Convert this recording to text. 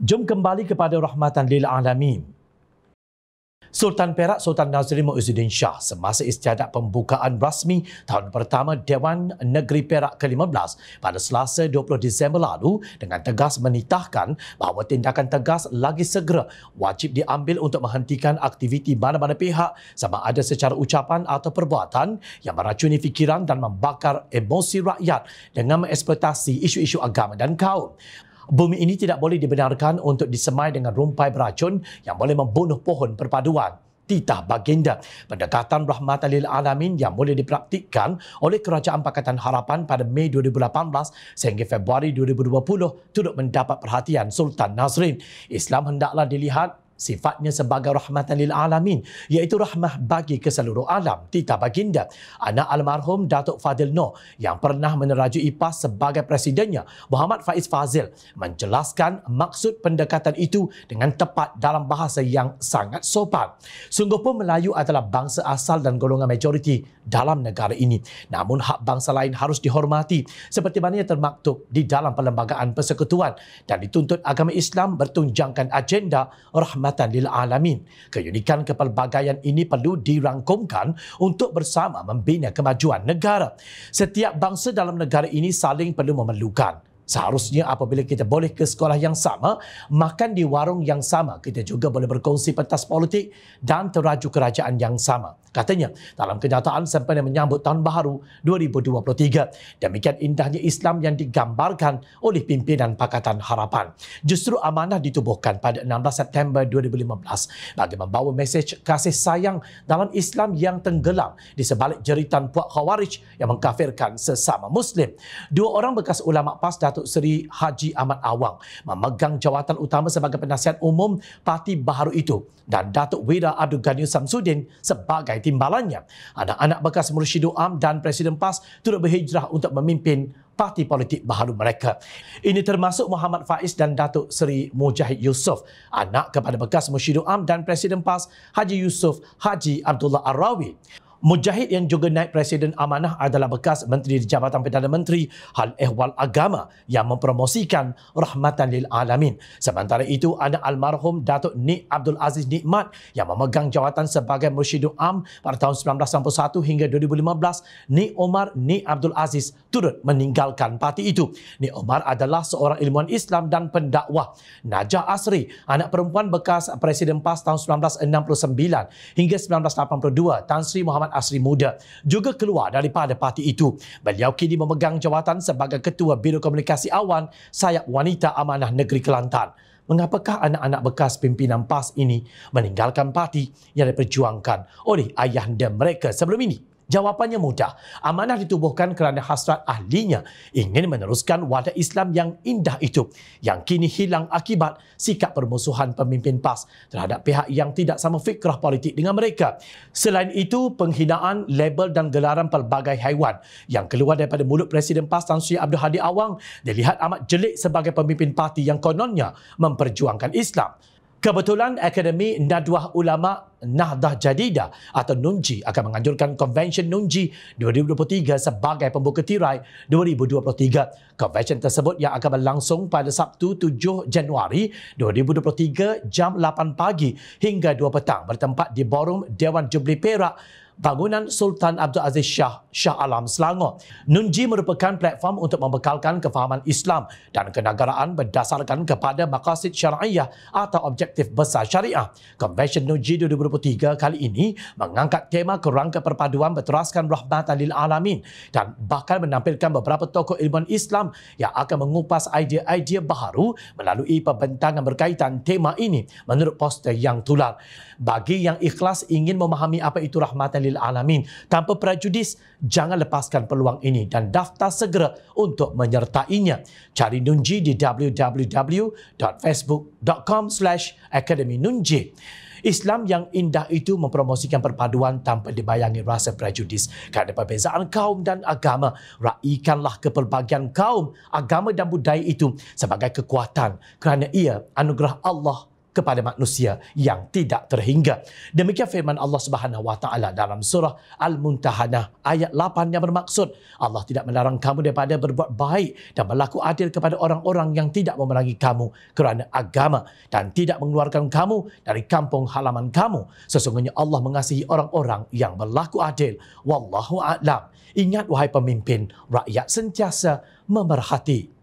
Jom kembali kepada rahmatan lil alamin. Sultan Perak Sultan Nazri Muizzuddin Shah semasa istiadat pembukaan rasmi tahun pertama Dewan Negeri Perak ke-15 pada selasa 20 Disember lalu dengan tegas menitahkan bahawa tindakan tegas lagi segera wajib diambil untuk menghentikan aktiviti mana-mana pihak sama ada secara ucapan atau perbuatan yang meracuni fikiran dan membakar emosi rakyat dengan mengeksploitasi isu-isu agama dan kaum bumi ini tidak boleh dibenarkan untuk disemai dengan rumpai beracun yang boleh membunuh pohon perpaduan. tita Baginda. Pendekatan Rahmat Alil Alamin yang boleh dipraktikkan oleh Kerajaan Pakatan Harapan pada Mei 2018 sehingga Februari 2020 turut mendapat perhatian Sultan Nazrin. Islam hendaklah dilihat sifatnya sebagai rahmatan lil alamin iaitu rahmah bagi keseluruh alam tita baginda anak almarhum Datuk Fadil Noh yang pernah menerajui PAS sebagai presidennya Muhammad Faiz Fazil menjelaskan maksud pendekatan itu dengan tepat dalam bahasa yang sangat sopan sungguh pun Melayu adalah bangsa asal dan golongan majoriti dalam negara ini namun hak bangsa lain harus dihormati seperti mana yang termaktub di dalam perlembagaan persekutuan dan dituntut agama Islam bertunjangkan agenda rahmat rahmatan lil alamin. Keunikan kepelbagaian ini perlu dirangkumkan untuk bersama membina kemajuan negara. Setiap bangsa dalam negara ini saling perlu memerlukan. Seharusnya apabila kita boleh ke sekolah yang sama, makan di warung yang sama, kita juga boleh berkongsi pentas politik dan teraju kerajaan yang sama. Katanya, dalam kenyataan sempena menyambut tahun baru 2023, demikian indahnya Islam yang digambarkan oleh pimpinan Pakatan Harapan. Justru amanah ditubuhkan pada 16 September 2015 bagi membawa mesej kasih sayang dalam Islam yang tenggelam di sebalik jeritan puak khawarij yang mengkafirkan sesama Muslim. Dua orang bekas ulama PAS Datuk Seri Haji Ahmad Awang memegang jawatan utama sebagai penasihat umum parti baharu itu dan Datuk Wira Abdul Ghani Samsudin sebagai timbalannya. Anak-anak bekas Mursyidu Am dan Presiden PAS turut berhijrah untuk memimpin parti politik baharu mereka. Ini termasuk Muhammad Faiz dan Datuk Seri Mujahid Yusof, anak kepada bekas Mursyidu Am dan Presiden PAS Haji Yusof Haji Abdullah Arawi. rawi Mujahid yang juga naik Presiden Amanah adalah bekas Menteri di Jabatan Perdana Menteri Hal Ehwal Agama yang mempromosikan Rahmatan Lil Alamin. Sementara itu, ada almarhum Datuk Nik Abdul Aziz Nikmat yang memegang jawatan sebagai Mursyidul Am pada tahun 1991 hingga 2015, Nik Omar Nik Abdul Aziz turut meninggalkan parti itu. Nik Omar adalah seorang ilmuwan Islam dan pendakwah. Najah Asri, anak perempuan bekas Presiden PAS tahun 1969 hingga 1982, Tan Sri Muhammad Ahmad Asri Muda juga keluar daripada parti itu. Beliau kini memegang jawatan sebagai Ketua Biro Komunikasi Awan Sayap Wanita Amanah Negeri Kelantan. Mengapakah anak-anak bekas pimpinan PAS ini meninggalkan parti yang diperjuangkan oleh dan mereka sebelum ini? Jawapannya mudah. Amanah ditubuhkan kerana hasrat ahlinya ingin meneruskan wadah Islam yang indah itu yang kini hilang akibat sikap permusuhan pemimpin PAS terhadap pihak yang tidak sama fikrah politik dengan mereka. Selain itu, penghinaan label dan gelaran pelbagai haiwan yang keluar daripada mulut Presiden PAS Tan Sri Abdul Hadi Awang dilihat amat jelik sebagai pemimpin parti yang kononnya memperjuangkan Islam. Kebetulan Akademi Nadwah Ulama Nahdah Jadida atau Nunji akan menganjurkan Konvensyen Nunji 2023 sebagai pembuka tirai 2023. Konvensyen tersebut yang akan berlangsung pada Sabtu 7 Januari 2023 jam 8 pagi hingga 2 petang bertempat di Borum Dewan Jubli Perak bangunan Sultan Abdul Aziz Shah Shah Alam Selangor. Nunji merupakan platform untuk membekalkan kefahaman Islam dan kenegaraan berdasarkan kepada maqasid syariah atau objektif besar syariah. Convention Nunji 2023 kali ini mengangkat tema kerangka perpaduan berteraskan rahmat alil alamin dan bahkan menampilkan beberapa tokoh ilmu Islam yang akan mengupas idea-idea baharu melalui pembentangan berkaitan tema ini menurut poster yang tular. Bagi yang ikhlas ingin memahami apa itu rahmatan lil lil alamin. Tanpa prejudis, jangan lepaskan peluang ini dan daftar segera untuk menyertainya. Cari Nunji di www.facebook.com slash Akademi Nunji. Islam yang indah itu mempromosikan perpaduan tanpa dibayangi rasa prejudis. Kerana perbezaan kaum dan agama, raikanlah kepelbagaian kaum, agama dan budaya itu sebagai kekuatan kerana ia anugerah Allah kepada manusia yang tidak terhingga. Demikian firman Allah Subhanahu wa taala dalam surah Al-Muntahana ayat 8 yang bermaksud Allah tidak melarang kamu daripada berbuat baik dan berlaku adil kepada orang-orang yang tidak memerangi kamu kerana agama dan tidak mengeluarkan kamu dari kampung halaman kamu. Sesungguhnya Allah mengasihi orang-orang yang berlaku adil. Wallahu a'lam. Ingat wahai pemimpin, rakyat sentiasa memerhati